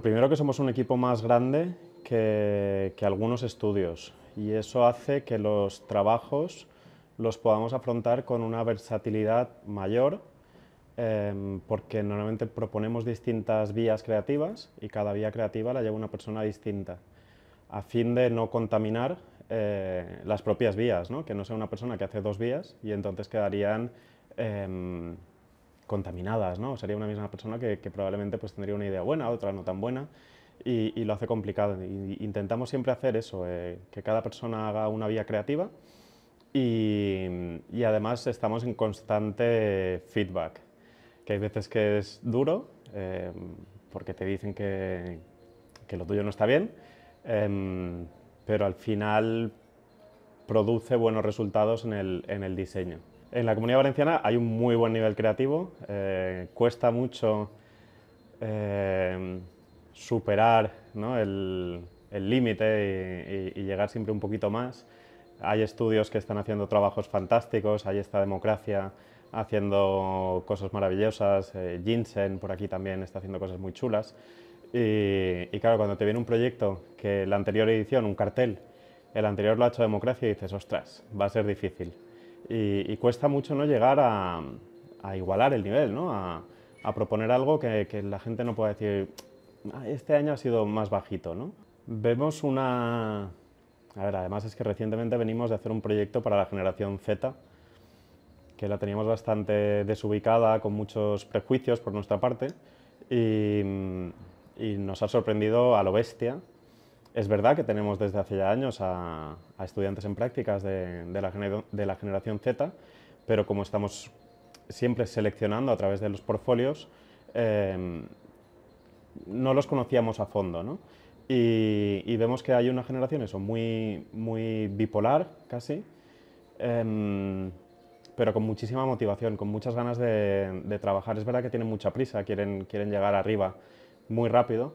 primero que somos un equipo más grande que, algunos estudios y eso hace que los trabajos los podamos afrontar con una versatilidad mayor em, porque normalmente proponemos distintas vías creativas y cada vía creativa la lleva una persona distinta a fin de no contaminar eh, las propias vías, ¿no? que no sea una persona que hace dos vías y entonces quedarían em, contaminadas, Sería una misma persona que, probablemente pues, tendría una idea buena, otra no tan buena, y, lo hace complicado. intentamos siempre hacer eso, eh, que cada persona haga una vía creativa y, además estamos en constante feedback, que hay veces que es duro, em, porque te dicen que, lo tuyo no está bien, em, pero al final produce buenos resultados en el diseño. En la comunidad valenciana hay un muy buen nivel creativo, eh, cuesta mucho eh, superar el límite y, llegar siempre un poquito más. Hay estudios que están haciendo trabajos fantásticos, hay esta democracia haciendo cosas maravillosas, eh, por aquí también está haciendo cosas muy chulas. Y, y claro, cuando te viene un proyecto que la anterior edición, un cartel, el anterior lo ha hecho democracia y dices, ostras, va a ser difícil y, cuesta mucho no llegar a, igualar el nivel, ¿no? a, proponer algo que, la gente no pueda decir, ah, este año ha sido más bajito. ¿no? Vemos una... A ver, además es que recientemente venimos de hacer un proyecto para la generación Z, que la teníamos bastante desubicada, con muchos prejuicios por nuestra parte, y, y nos ha sorprendido a lo bestia es verdad que tenemos desde hace ya años a, estudiantes en prácticas de, la generación Z, pero como estamos siempre seleccionando a través de los portfolios, em, no los conocíamos a fondo. Y, vemos que hay una generación muy, muy bipolar casi, em, pero con muchísima motivación, con muchas ganas de, trabajar. Es verdad que tienen mucha prisa, quieren llegar arriba muy rápido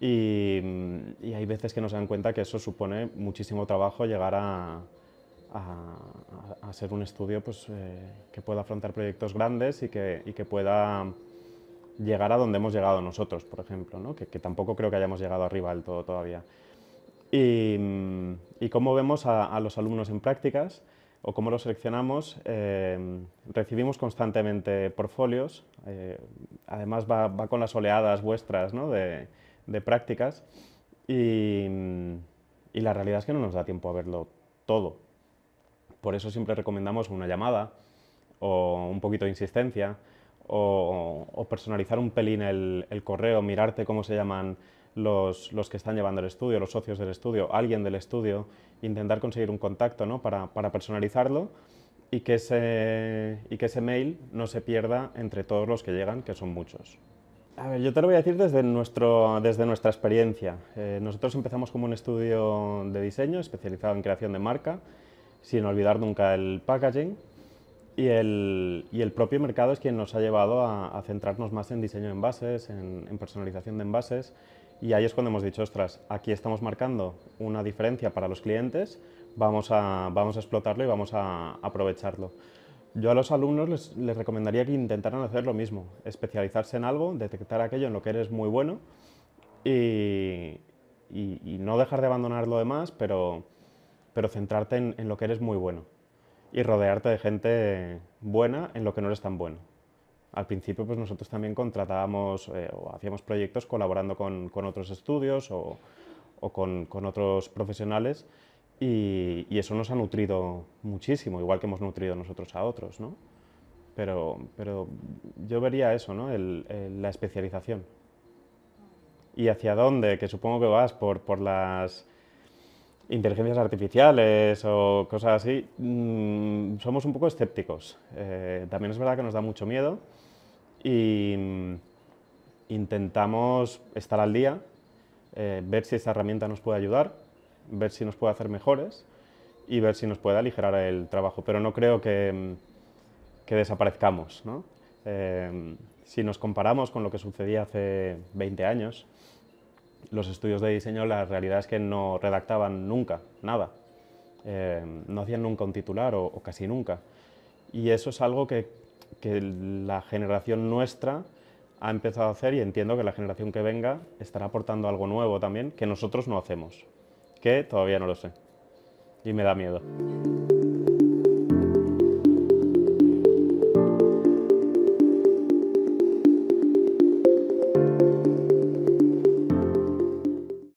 Mm, y, hay veces que nos dan cuenta que eso supone muchísimo trabajo llegar a, a, ser un estudio pues, eh, que pueda afrontar proyectos grandes y que, y que, pueda llegar a donde hemos llegado nosotros, por ejemplo, ¿no? que, tampoco creo que hayamos llegado arriba del todo todavía. Y, mm, cómo vemos a, los alumnos en prácticas o cómo los seleccionamos, eh, recibimos constantemente portfolios, eh, además va, va, con las oleadas vuestras ¿no? de, de prácticas y, la realidad es que no nos da tiempo a verlo todo. Por eso siempre recomendamos una llamada o un poquito de insistencia o, personalizar un pelín el, correo, mirarte cómo se llaman los, que están llevando el estudio, los socios del estudio, alguien del estudio, intentar conseguir un contacto ¿no? para, personalizarlo y y que ese mail no se pierda entre todos los que llegan, que son muchos. A ver, yo te lo voy a decir desde, desde nuestra experiencia. Eh, nosotros empezamos como un estudio de diseño especializado en creación de marca, sin olvidar nunca el packaging. Y el, propio mercado es quien nos ha llevado a, centrarnos más en diseño de envases, en, personalización de envases. Y ahí es cuando hemos dicho, ostras, aquí estamos marcando una diferencia para los clientes, vamos a explotarlo y vamos a aprovecharlo. Yo a los alumnos les, recomendaría que intentaran hacer lo mismo, especializarse en algo, detectar aquello en lo que eres muy bueno y, no dejar de abandonar lo demás, pero, pero centrarte en, lo que eres muy bueno y rodearte de gente buena en lo que no eres tan bueno. Al principio pues nosotros también contratábamos eh, o hacíamos proyectos colaborando con, otros estudios o, con, con otros profesionales y, eso nos ha nutrido muchísimo, igual que hemos nutrido nosotros a otros, ¿no? Pero, pero yo vería eso, ¿no? El, la especialización. ¿Y hacia dónde? Que supongo que vas por, por las inteligencias artificiales o cosas así. Mm, somos un poco escépticos. Eh, también es verdad que nos da mucho miedo y mm, intentamos estar al día, eh, ver si esta herramienta nos puede ayudar ver si nos puede hacer mejores y ver si nos puede aligerar el trabajo. Pero no creo que, mm, desaparezcamos. Eh, si nos comparamos con lo que sucedía hace 20 años, los estudios de diseño, la realidad es que no redactaban nunca nada. Eh, no hacían nunca un titular o, casi nunca. Y eso es algo que, que la generación nuestra ha empezado a hacer y entiendo que la generación que venga estará aportando algo nuevo también que nosotros no hacemos que todavía no lo sé. Y me da miedo.